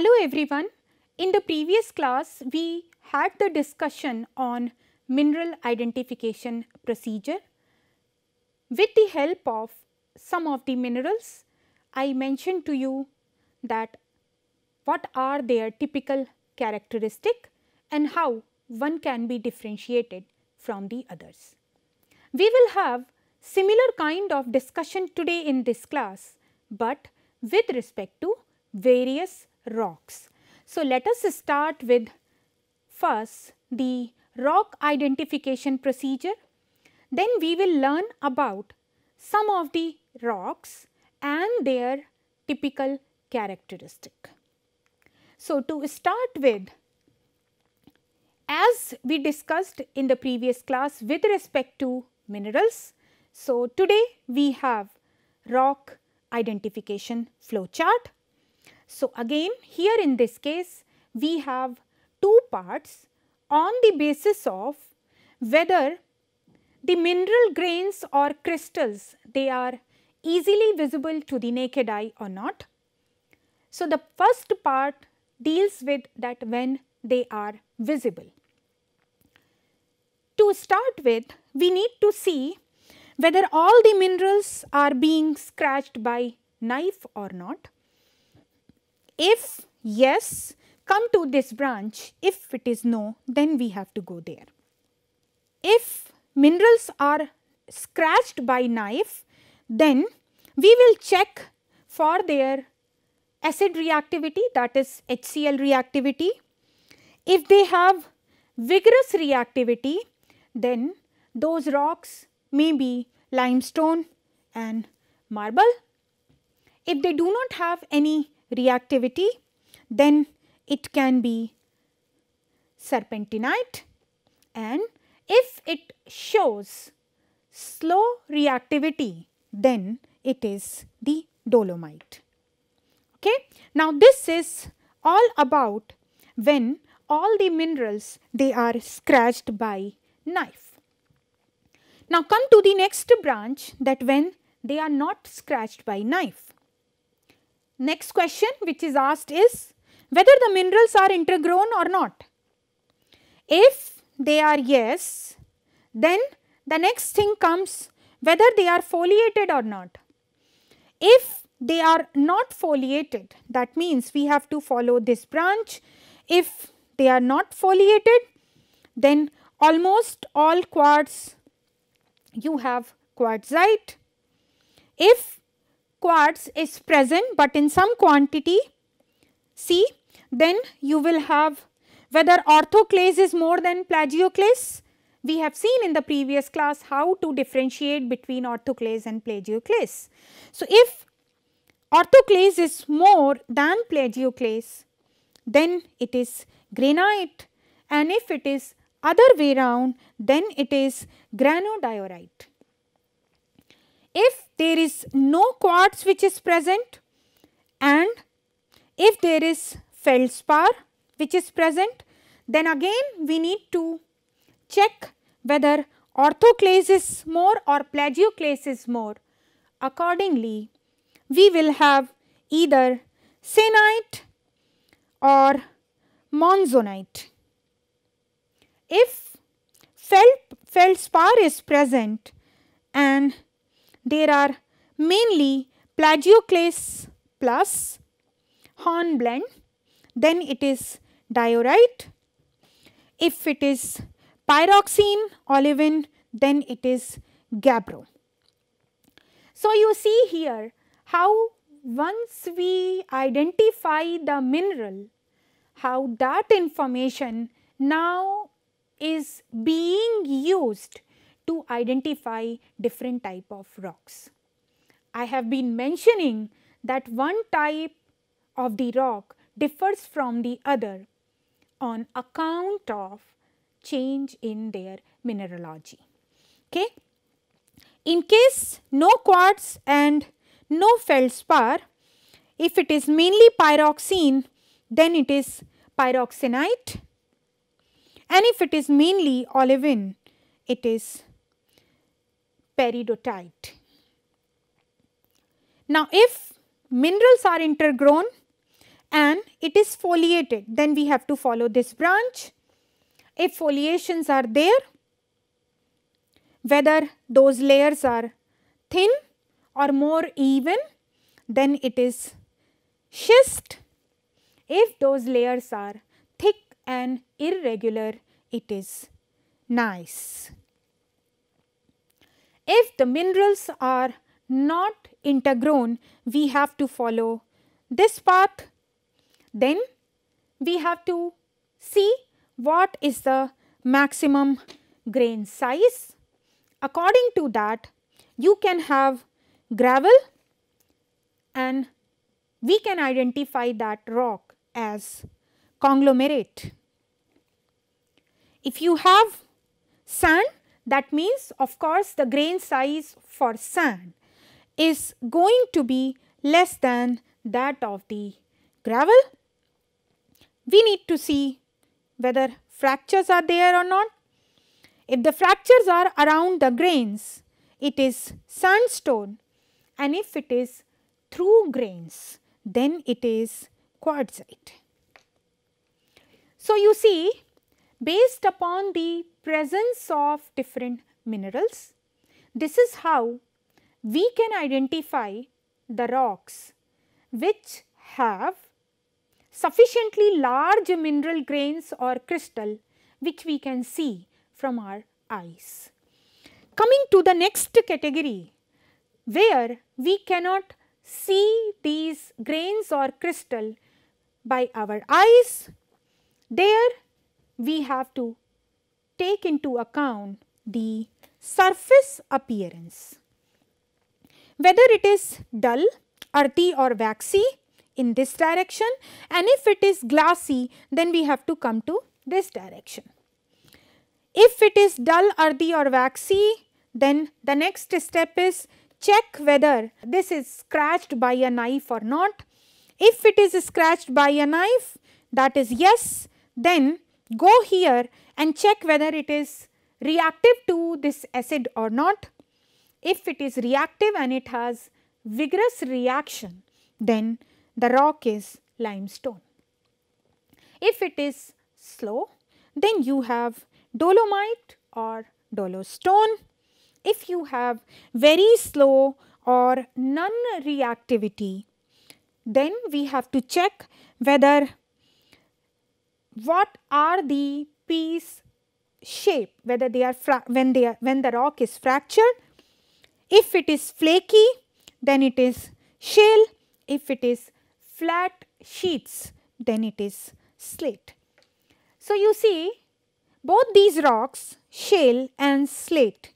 Hello everyone. In the previous class, we had the discussion on mineral identification procedure. With the help of some of the minerals, I mentioned to you that what are their typical characteristic and how one can be differentiated from the others. We will have similar kind of discussion today in this class, but with respect to various rocks. So, let us start with first the rock identification procedure. Then we will learn about some of the rocks and their typical characteristic. So, to start with as we discussed in the previous class with respect to minerals. So, today we have rock identification flowchart so, again here in this case we have two parts on the basis of whether the mineral grains or crystals they are easily visible to the naked eye or not. So, the first part deals with that when they are visible. To start with we need to see whether all the minerals are being scratched by knife or not. If yes, come to this branch. If it is no, then we have to go there. If minerals are scratched by knife, then we will check for their acid reactivity that is HCl reactivity. If they have vigorous reactivity, then those rocks may be limestone and marble. If they do not have any reactivity, then it can be serpentinite and if it shows slow reactivity then it is the dolomite. Okay? Now this is all about when all the minerals they are scratched by knife. Now come to the next branch that when they are not scratched by knife. Next question which is asked is whether the minerals are intergrown or not. If they are yes, then the next thing comes whether they are foliated or not. If they are not foliated, that means we have to follow this branch. If they are not foliated, then almost all quartz you have quartzite. If quartz is present but in some quantity See, then you will have whether orthoclase is more than plagioclase. We have seen in the previous class how to differentiate between orthoclase and plagioclase. So, if orthoclase is more than plagioclase then it is granite and if it is other way round then it is granodiorite if there is no quartz which is present and if there is feldspar which is present then again we need to check whether orthoclase is more or plagioclase is more. Accordingly, we will have either sanite or monzonite. If feldspar is present and there are mainly plagioclase plus hornblende, then it is diorite. If it is pyroxene olivine, then it is gabbro. So, you see here how once we identify the mineral, how that information now is being used to identify different type of rocks. I have been mentioning that one type of the rock differs from the other on account of change in their mineralogy. Okay. In case no quartz and no feldspar, if it is mainly pyroxene, then it is pyroxenite and if it is mainly olivine, it is peridotite. Now, if minerals are intergrown and it is foliated, then we have to follow this branch. If foliations are there, whether those layers are thin or more even, then it is schist. If those layers are thick and irregular, it is nice. If the minerals are not intergrown, we have to follow this path. Then we have to see what is the maximum grain size. According to that, you can have gravel and we can identify that rock as conglomerate. If you have sand, that means of course the grain size for sand is going to be less than that of the gravel. We need to see whether fractures are there or not. If the fractures are around the grains, it is sandstone and if it is through grains, then it is quartzite. So, you see based upon the presence of different minerals. This is how we can identify the rocks which have sufficiently large mineral grains or crystal which we can see from our eyes. Coming to the next category where we cannot see these grains or crystal by our eyes, there we have to take into account the surface appearance. Whether it is dull, earthy or waxy in this direction and if it is glassy then we have to come to this direction. If it is dull, earthy or waxy then the next step is check whether this is scratched by a knife or not. If it is scratched by a knife that is yes then go here and check whether it is reactive to this acid or not. If it is reactive and it has vigorous reaction, then the rock is limestone. If it is slow, then you have dolomite or dolostone. If you have very slow or non-reactivity, then we have to check whether what are the piece shape whether they are when they are when the rock is fractured if it is flaky then it is shale if it is flat sheets then it is slate so you see both these rocks shale and slate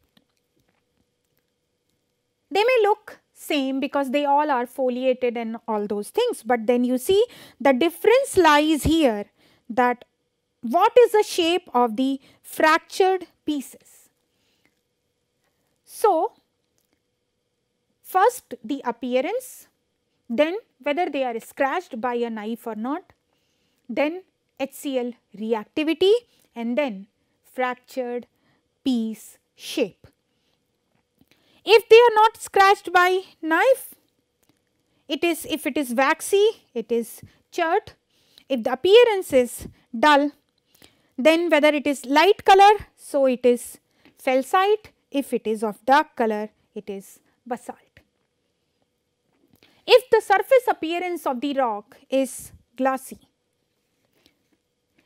they may look same because they all are foliated and all those things but then you see the difference lies here that what is the shape of the fractured pieces. So, first the appearance, then whether they are scratched by a knife or not, then HCl reactivity and then fractured piece shape. If they are not scratched by knife, it is if it is waxy, it is chert if the appearance is dull, then whether it is light color, so it is felsite, if it is of dark color, it is basalt. If the surface appearance of the rock is glassy,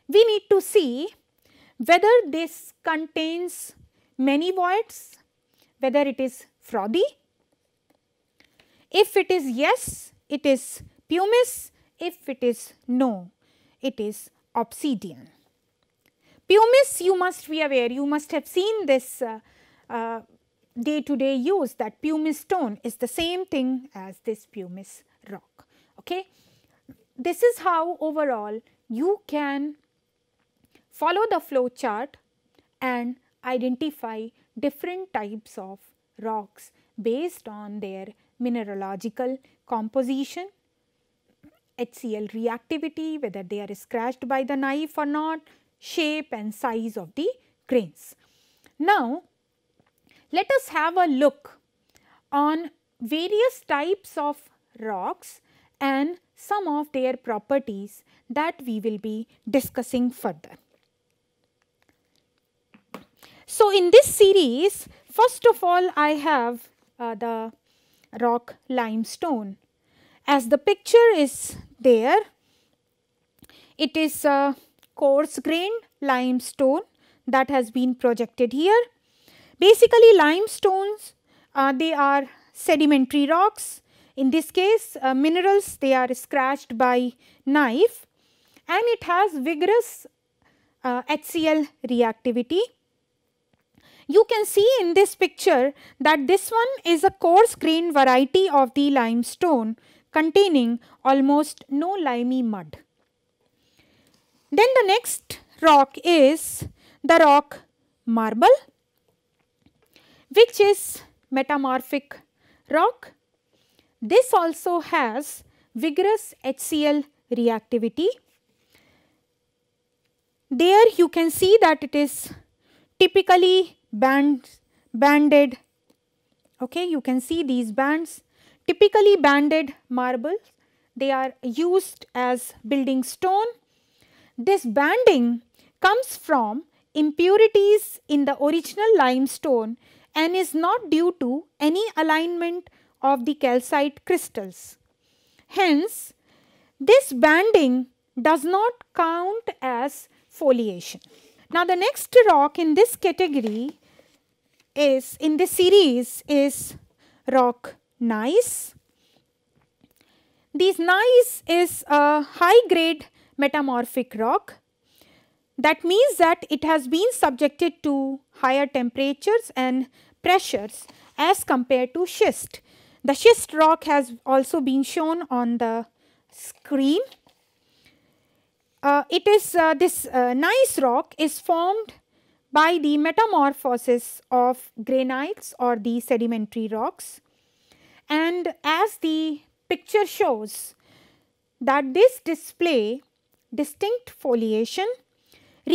we need to see whether this contains many voids, whether it is frothy. If it is yes, it is pumice if it is no, it is obsidian. Pumice you must be aware, you must have seen this day to day use that pumice stone is the same thing as this pumice rock. Okay? This is how overall you can follow the flow chart and identify different types of rocks based on their mineralogical composition HCl reactivity, whether they are scratched by the knife or not, shape and size of the grains. Now, let us have a look on various types of rocks and some of their properties that we will be discussing further. So, in this series, first of all, I have uh, the rock limestone as the picture is there, it is a coarse grained limestone that has been projected here. Basically limestones, uh, they are sedimentary rocks. In this case, uh, minerals, they are scratched by knife and it has vigorous uh, HCl reactivity. You can see in this picture that this one is a coarse grain variety of the limestone containing almost no limy mud. Then the next rock is the rock marble which is metamorphic rock. This also has vigorous HCl reactivity. There you can see that it is typically band, banded. Okay, you can see these bands Typically banded marbles, they are used as building stone. This banding comes from impurities in the original limestone and is not due to any alignment of the calcite crystals. Hence, this banding does not count as foliation. Now, the next rock in this category is in this series is rock nice. These nice is a high grade metamorphic rock. That means that it has been subjected to higher temperatures and pressures as compared to schist. The schist rock has also been shown on the screen. Uh, it is uh, this uh, nice rock is formed by the metamorphosis of granites or the sedimentary rocks and as the picture shows that this display distinct foliation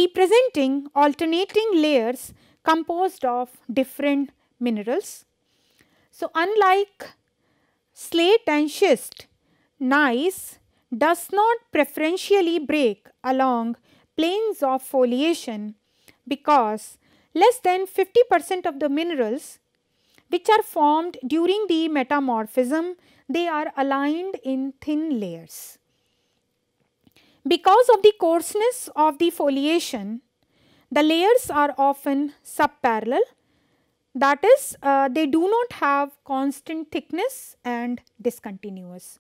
representing alternating layers composed of different minerals. So, unlike slate and schist, gneiss does not preferentially break along planes of foliation because less than 50 percent of the minerals which are formed during the metamorphism, they are aligned in thin layers. Because of the coarseness of the foliation, the layers are often subparallel that is uh, they do not have constant thickness and discontinuous.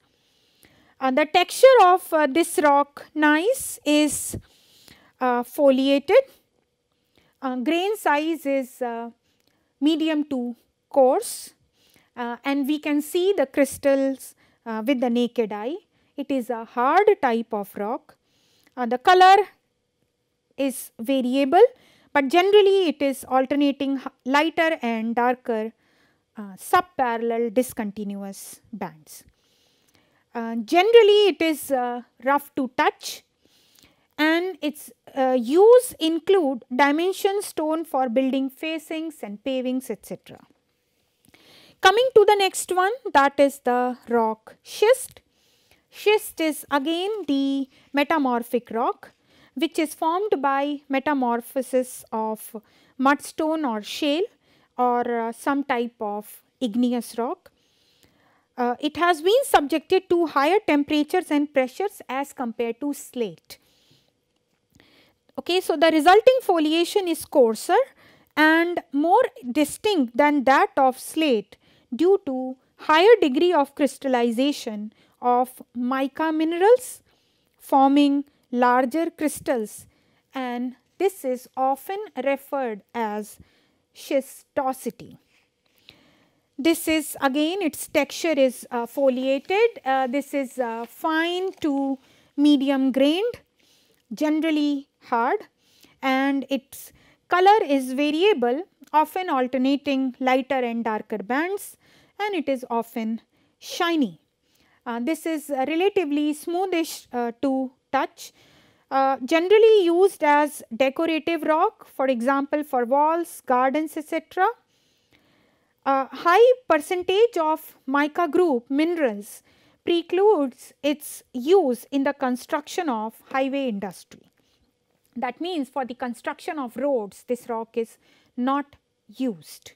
Uh, the texture of uh, this rock gneiss is uh, foliated, uh, grain size is medium to coarse uh, and we can see the crystals uh, with the naked eye. It is a hard type of rock. Uh, the color is variable but generally it is alternating lighter and darker uh, subparallel discontinuous bands. Uh, generally it is uh, rough to touch and its uh, use include dimension stone for building facings and pavings etc. Coming to the next one that is the rock schist. Schist is again the metamorphic rock which is formed by metamorphosis of mudstone or shale or uh, some type of igneous rock. Uh, it has been subjected to higher temperatures and pressures as compared to slate. Okay, so, the resulting foliation is coarser and more distinct than that of slate due to higher degree of crystallization of mica minerals forming larger crystals and this is often referred as schistosity. This is again its texture is uh, foliated, uh, this is uh, fine to medium grained, generally hard and its color is variable often alternating lighter and darker bands and it is often shiny. Uh, this is uh, relatively smoothish uh, to touch. Uh, generally used as decorative rock for example for walls, gardens etc. A uh, high percentage of mica group minerals precludes its use in the construction of highway industry. That means for the construction of roads this rock is not used.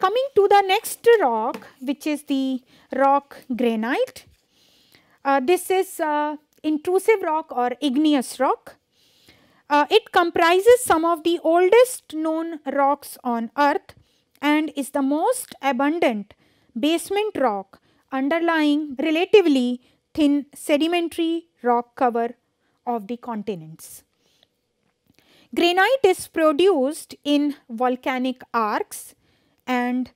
Coming to the next rock which is the rock granite. Uh, this is uh, intrusive rock or igneous rock. Uh, it comprises some of the oldest known rocks on earth and is the most abundant basement rock underlying relatively thin sedimentary rock cover of the continents. Granite is produced in volcanic arcs and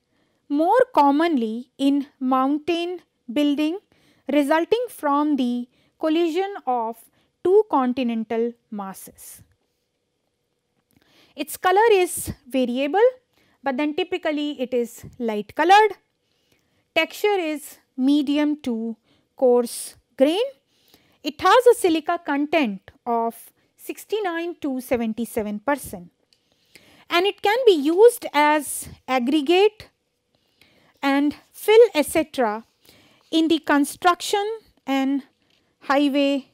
more commonly in mountain building resulting from the collision of two continental masses. Its color is variable, but then typically it is light colored. Texture is medium to coarse grain. It has a silica content of 69 to 77 percent and it can be used as aggregate and fill etc in the construction and highway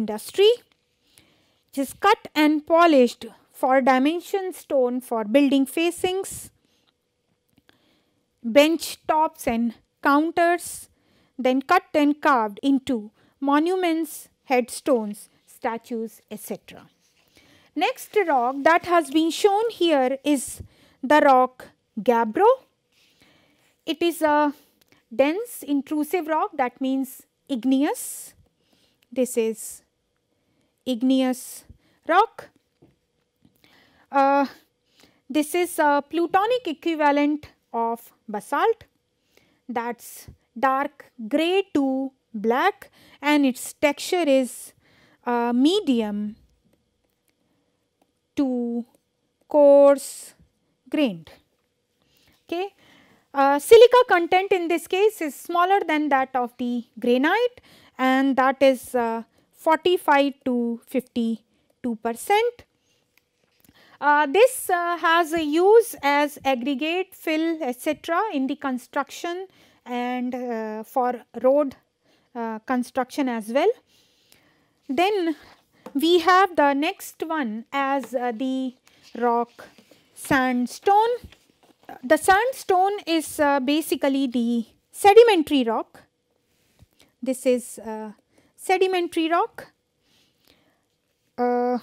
industry which is cut and polished for dimension stone for building facings bench tops and counters then cut and carved into monuments headstones statues etc. Next rock that has been shown here is the rock gabbro. It is a dense intrusive rock that means igneous. This is igneous rock. Uh, this is a plutonic equivalent of basalt that is dark grey to black and its texture is medium to coarse grained. Okay. Uh, silica content in this case is smaller than that of the granite and that is uh, 45 to 52 percent. Uh, this uh, has a use as aggregate, fill etc. in the construction and uh, for road uh, construction as well. Then we have the next one as uh, the rock sandstone. The sandstone is uh, basically the sedimentary rock. This is uh, sedimentary rock. Uh,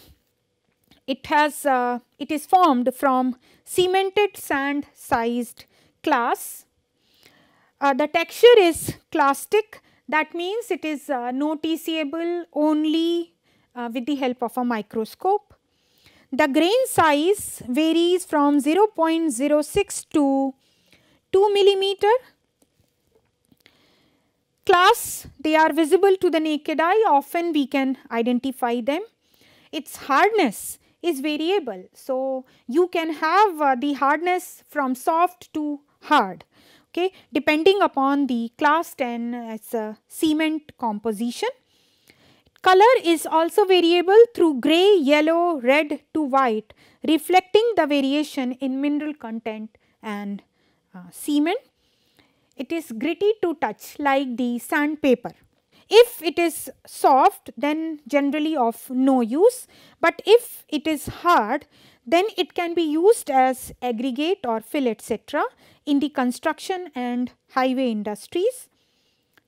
it has uh, it is formed from cemented sand sized class. Uh, the texture is clastic that means it is uh, noticeable only uh, with the help of a microscope. The grain size varies from 0.06 to 2 millimeter. Class they are visible to the naked eye often we can identify them. Its hardness is variable. So, you can have uh, the hardness from soft to hard okay depending upon the class 10 as a cement composition color is also variable through gray yellow red to white reflecting the variation in mineral content and uh, cement it is gritty to touch like the sandpaper if it is soft then generally of no use but if it is hard then it can be used as aggregate or fill etc. in the construction and highway industries,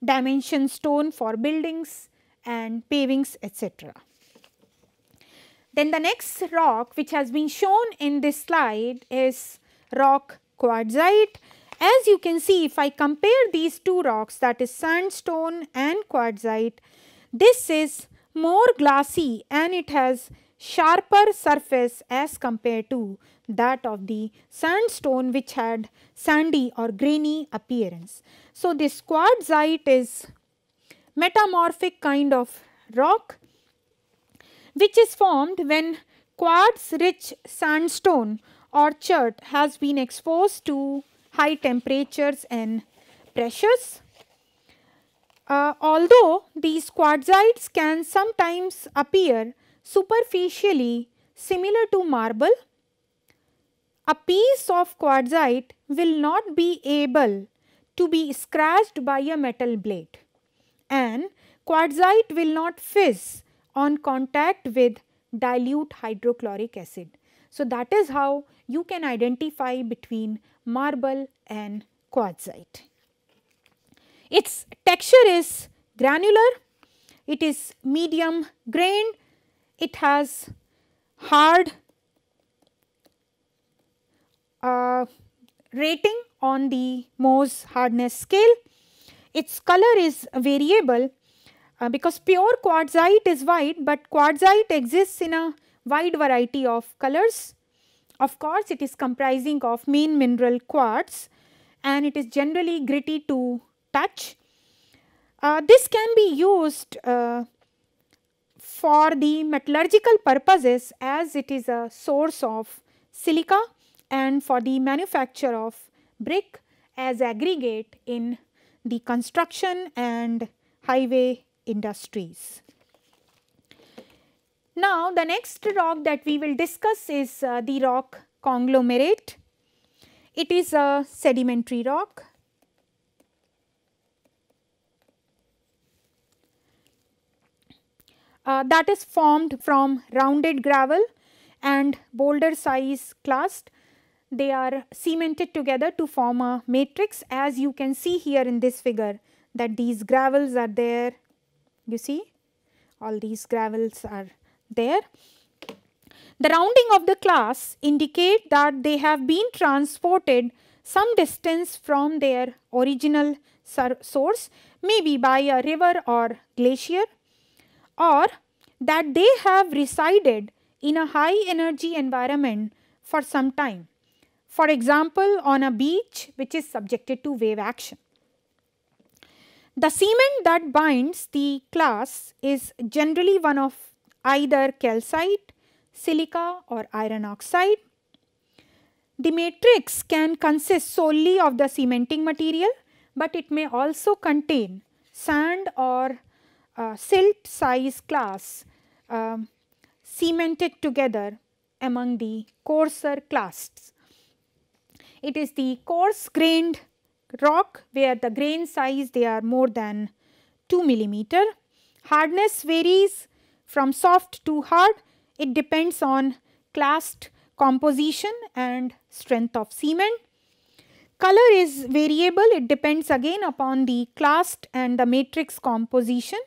dimension stone for buildings and pavings etc. Then the next rock which has been shown in this slide is rock quartzite. As you can see if I compare these two rocks that is sandstone and quartzite, this is more glassy and it has sharper surface as compared to that of the sandstone which had sandy or grainy appearance. So, this quartzite is metamorphic kind of rock which is formed when quartz rich sandstone or chert has been exposed to high temperatures and pressures. Uh, although these quartzites can sometimes appear superficially similar to marble, a piece of quartzite will not be able to be scratched by a metal blade and quartzite will not fizz on contact with dilute hydrochloric acid. So, that is how you can identify between marble and quartzite. Its texture is granular, it is medium grained it has hard uh, rating on the Mohs hardness scale. Its color is variable uh, because pure quartzite is white but quartzite exists in a wide variety of colors. Of course, it is comprising of main mineral quartz and it is generally gritty to touch. Uh, this can be used uh, for the metallurgical purposes as it is a source of silica and for the manufacture of brick as aggregate in the construction and highway industries. Now, the next rock that we will discuss is uh, the rock conglomerate. It is a sedimentary rock uh, that is formed from rounded gravel and boulder size clast. They are cemented together to form a matrix as you can see here in this figure that these gravels are there, you see all these gravels are there. The rounding of the class indicate that they have been transported some distance from their original source maybe by a river or glacier or that they have resided in a high energy environment for some time. For example, on a beach which is subjected to wave action. The cement that binds the class is generally one of either calcite, silica or iron oxide. The matrix can consist solely of the cementing material but it may also contain sand or uh, silt size class um, cemented together among the coarser clasts. It is the coarse grained rock where the grain size they are more than 2 millimeter. Hardness varies from soft to hard. It depends on clast composition and strength of cement. Color is variable. It depends again upon the clast and the matrix composition.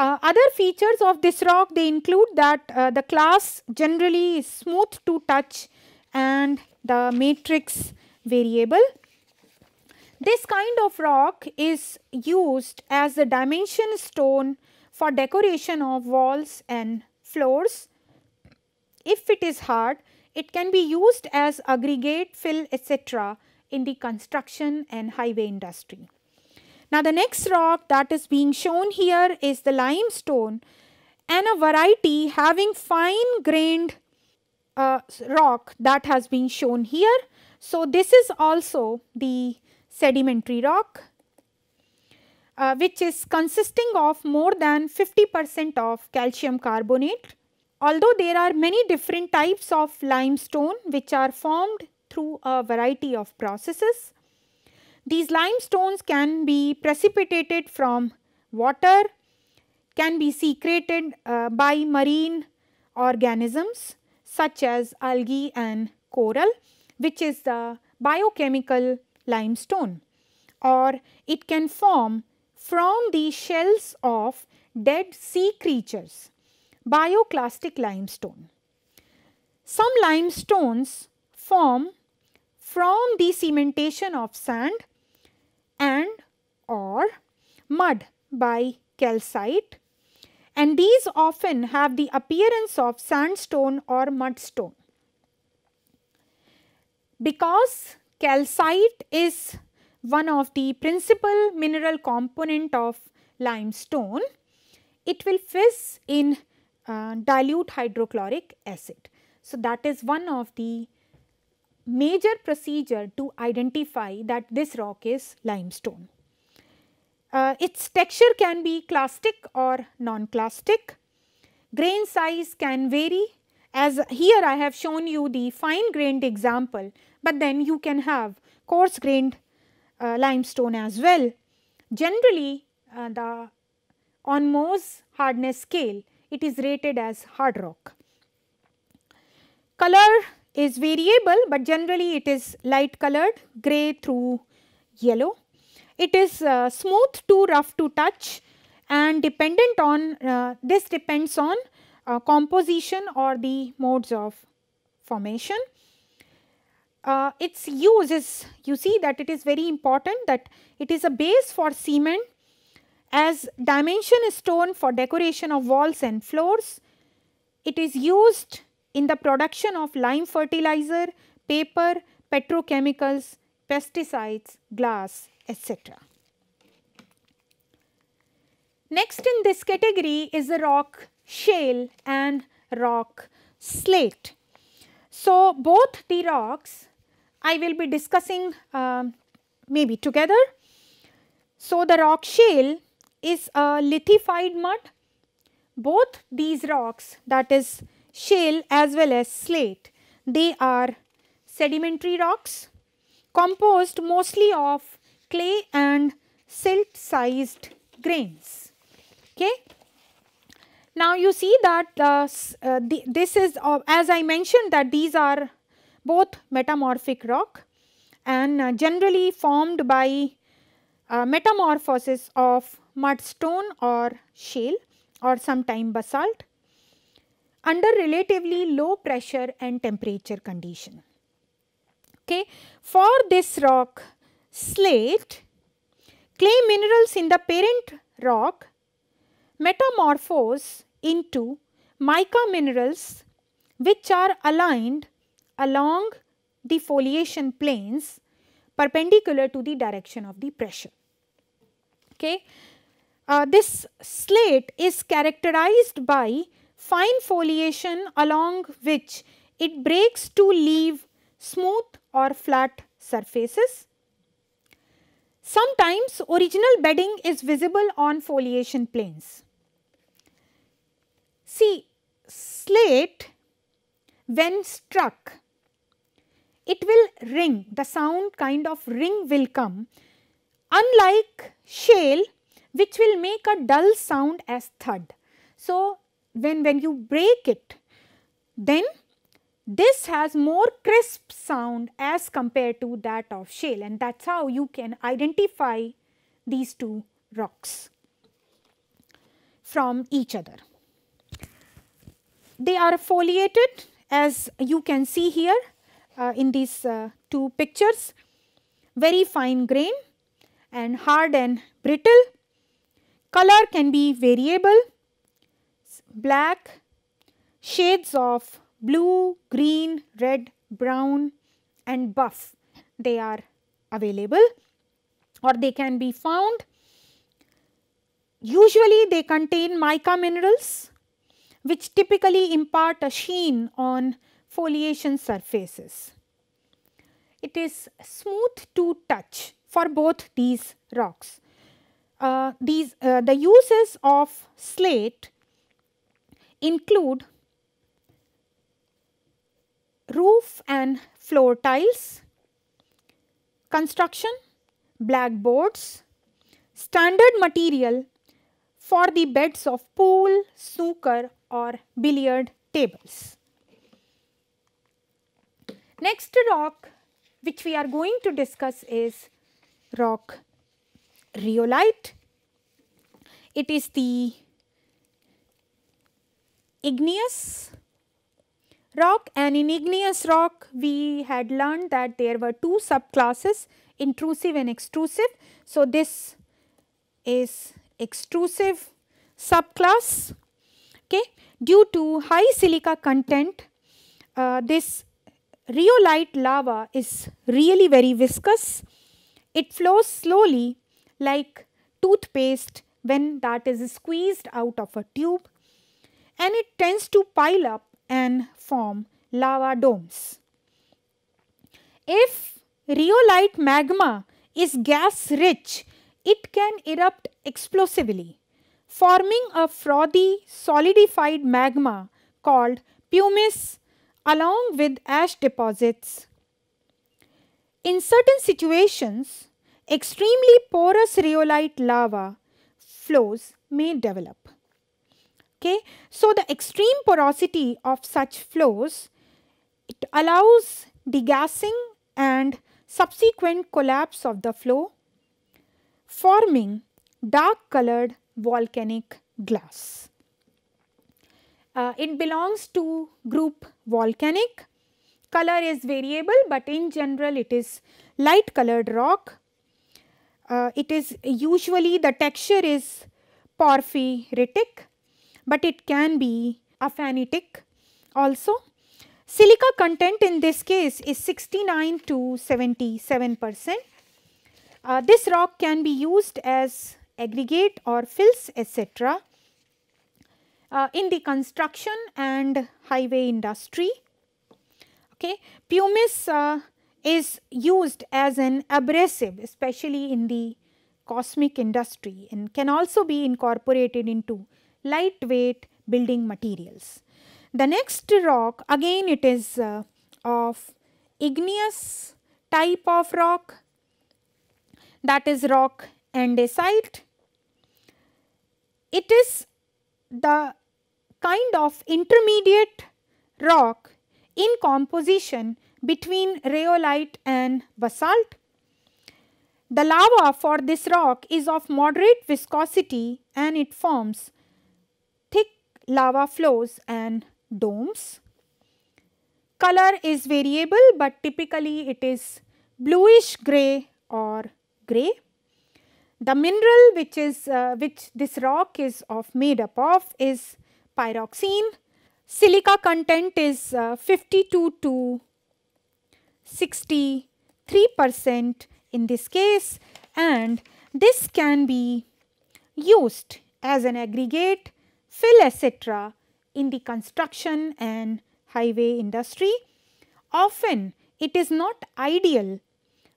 Uh, other features of this rock they include that uh, the class generally is smooth to touch and the matrix variable. This kind of rock is used as the dimension stone for decoration of walls and floors. If it is hard, it can be used as aggregate, fill etc. in the construction and highway industry. Now the next rock that is being shown here is the limestone and a variety having fine grained uh, rock that has been shown here. So this is also the sedimentary rock uh, which is consisting of more than 50 percent of calcium carbonate. Although there are many different types of limestone which are formed through a variety of processes, these limestones can be precipitated from water, can be secreted uh, by marine organisms such as algae and coral which is the biochemical limestone or it can form from the shells of dead sea creatures, bioclastic limestone. Some limestones form from the cementation of sand and or mud by calcite and these often have the appearance of sandstone or mudstone. Because calcite is one of the principal mineral component of limestone, it will fizz in uh, dilute hydrochloric acid. So, that is one of the major procedure to identify that this rock is limestone. Uh, its texture can be clastic or non-clastic. Grain size can vary as here I have shown you the fine grained example, but then you can have coarse grained uh, limestone as well. Generally uh, the on Mohs hardness scale it is rated as hard rock. Color is variable but generally it is light colored gray through yellow. It is uh, smooth to rough to touch and dependent on uh, this depends on uh, composition or the modes of formation. Uh, its use is you see that it is very important that it is a base for cement as dimension stone for decoration of walls and floors. It is used in the production of lime fertilizer, paper, petrochemicals, pesticides, glass, etc. Next in this category is the rock shale and rock slate. So, both the rocks I will be discussing uh, maybe together. So, the rock shale is a lithified mud. Both these rocks that is shale as well as slate. They are sedimentary rocks composed mostly of clay and silt sized grains. Okay. Now you see that uh, uh, the, this is uh, as I mentioned that these are both metamorphic rock and uh, generally formed by uh, metamorphosis of mudstone or shale or sometime basalt under relatively low pressure and temperature condition. Okay. For this rock slate, clay minerals in the parent rock metamorphose into mica minerals which are aligned along the foliation planes perpendicular to the direction of the pressure. Okay. Uh, this slate is characterized by fine foliation along which it breaks to leave smooth or flat surfaces. Sometimes original bedding is visible on foliation planes. See slate when struck it will ring the sound kind of ring will come unlike shale which will make a dull sound as thud. So, when, when you break it, then this has more crisp sound as compared to that of shale and that is how you can identify these two rocks from each other. They are foliated as you can see here uh, in these uh, two pictures, very fine grain and hard and brittle. Color can be variable black, shades of blue, green, red, brown and buff they are available or they can be found. Usually they contain mica minerals which typically impart a sheen on foliation surfaces. It is smooth to touch for both these rocks. Uh, these uh, the uses of slate include roof and floor tiles, construction, blackboards, standard material for the beds of pool, snooker or billiard tables. Next rock which we are going to discuss is rock rhyolite. It is the igneous rock and in igneous rock we had learned that there were two subclasses intrusive and extrusive. So, this is extrusive subclass okay. Due to high silica content uh, this rheolite lava is really very viscous. It flows slowly like toothpaste when that is squeezed out of a tube and it tends to pile up and form lava domes. If rheolite magma is gas rich, it can erupt explosively, forming a frothy solidified magma called pumice along with ash deposits. In certain situations, extremely porous rheolite lava flows may develop. Okay, so the extreme porosity of such flows it allows degassing and subsequent collapse of the flow forming dark colored volcanic glass. Uh, it belongs to group volcanic. Color is variable but in general it is light colored rock. Uh, it is usually the texture is porphyritic but it can be aphanitic also. Silica content in this case is 69 to 77 percent. Uh, this rock can be used as aggregate or fills etc. Uh, in the construction and highway industry. Okay. Pumice uh, is used as an abrasive especially in the cosmic industry and can also be incorporated into lightweight building materials. The next rock again it is uh, of igneous type of rock that is rock andesite. It is the kind of intermediate rock in composition between rhyolite and basalt. The lava for this rock is of moderate viscosity and it forms lava flows and domes. Color is variable but typically it is bluish grey or grey. The mineral which is uh, which this rock is of made up of is pyroxene. Silica content is uh, 52 to 63 percent in this case and this can be used as an aggregate fill etc. in the construction and highway industry. Often it is not ideal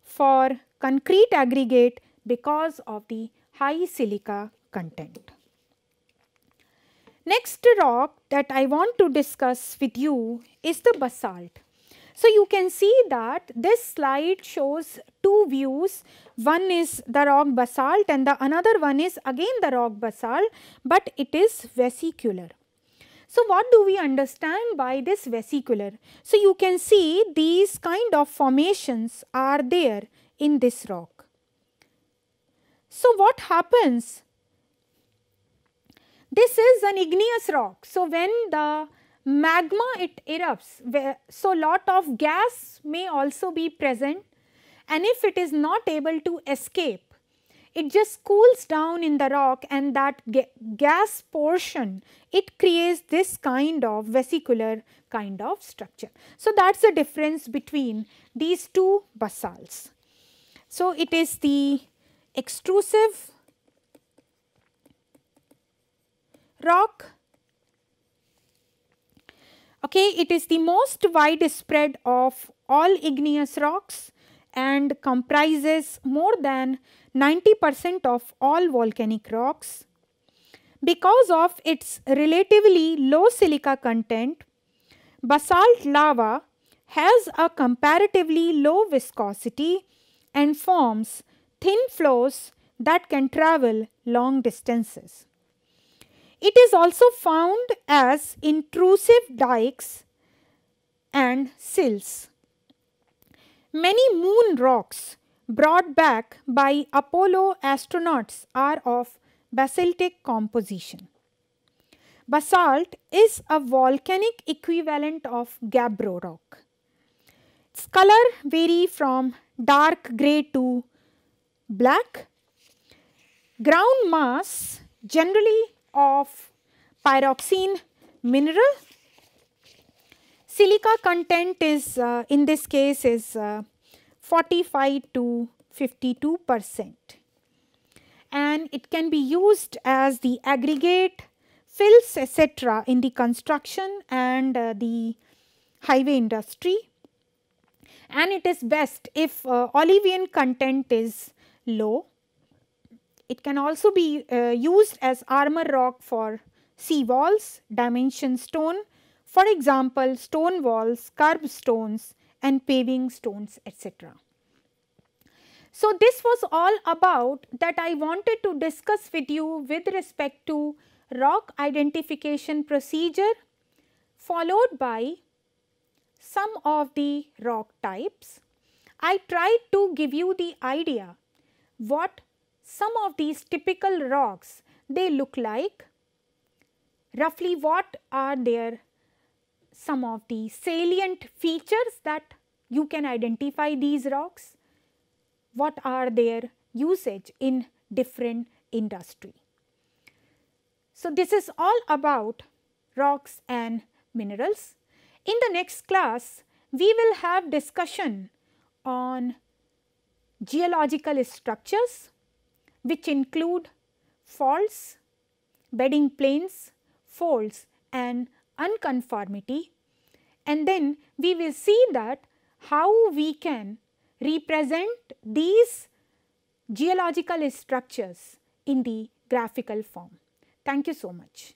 for concrete aggregate because of the high silica content. Next rock that I want to discuss with you is the basalt. So, you can see that this slide shows two views, one is the rock basalt and the another one is again the rock basalt, but it is vesicular. So, what do we understand by this vesicular? So, you can see these kind of formations are there in this rock. So, what happens? This is an igneous rock. So, when the magma it erupts. So, lot of gas may also be present and if it is not able to escape, it just cools down in the rock and that ga gas portion, it creates this kind of vesicular kind of structure. So, that is the difference between these two basalts. So, it is the extrusive rock Okay, it is the most widespread of all igneous rocks and comprises more than 90% of all volcanic rocks. Because of its relatively low silica content, basalt lava has a comparatively low viscosity and forms thin flows that can travel long distances. It is also found as intrusive dikes and sills. Many moon rocks brought back by Apollo astronauts are of basaltic composition. Basalt is a volcanic equivalent of gabbro rock. Its color vary from dark grey to black. Ground mass generally of pyroxene mineral. Silica content is uh, in this case is uh, 45 to 52 percent and it can be used as the aggregate fills etc. in the construction and uh, the highway industry and it is best if uh, olivine content is low it can also be uh, used as armor rock for sea walls, dimension stone, for example, stone walls, curb stones and paving stones etc. So, this was all about that I wanted to discuss with you with respect to rock identification procedure followed by some of the rock types. I tried to give you the idea what some of these typical rocks they look like roughly what are their some of the salient features that you can identify these rocks, what are their usage in different industry. So, this is all about rocks and minerals. In the next class, we will have discussion on geological structures which include faults, bedding planes, folds and unconformity and then we will see that how we can represent these geological structures in the graphical form. Thank you so much.